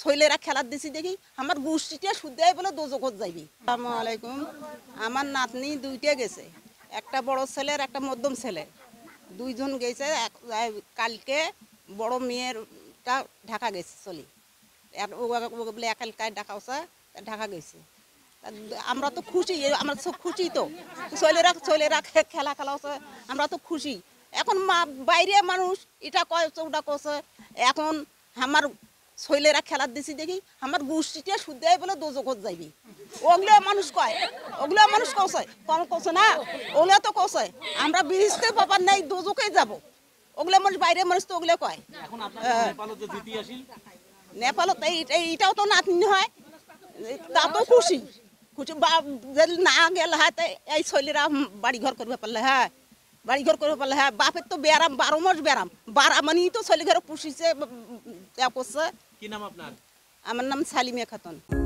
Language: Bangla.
শৈলেরা খেলার দিছি দেখি আমার গুষ্টিটা শুদ্ধাই বলে দোজকত যাইবি আলাইকুম আমার নাতনি দুইটা গেছে একটা বড় ছেলের একটা মধ্যম ছেলে দুইজন গেছে কালকে বড় মেয়েরটা ঢাকা গেছে চলি বলে একালকায় ঢাকা ওসা ঢাকা গেছে আমরা তো খুশি আমরা সব খুশি তো ছেলেরা ছেলেরা খেলা খেলা ওসা আমরা তো খুশি এখন মা বাইরে মানুষ এটা কয় ওটা কছে এখন আমার শৈলেরা খেলার দিছি দেখি আমার গুষ্টিটা শুদ্ধাই বলে দোজকত যাইবি ওগুলো মানুষ কয় ওগুলো মানুষ কৌশয় কম কৌশ না ওগুলো তো কৌশয় আমরা বিরিজতে পাবার নাই দোজকে যাব ওগুলো মানুষ বাইরে মানুষ তো ওগুলো কয় নেপালত এইটাও তো নাতনি হয় তা তো খুশি খুশি বা না গেল হ্যাঁ এই শৈলীরা বাড়ি ঘর করবে পারলে হ্যাঁ বাড়িঘর করে বলে হ্যাঁ বাপের তো ব্যারাম বারো মাস ব্যারাম বারা মানেই তো ছেলে ঘরে পুষিছে করছে কি নাম আপনার আমার নাম সালিমিয়া খাতুন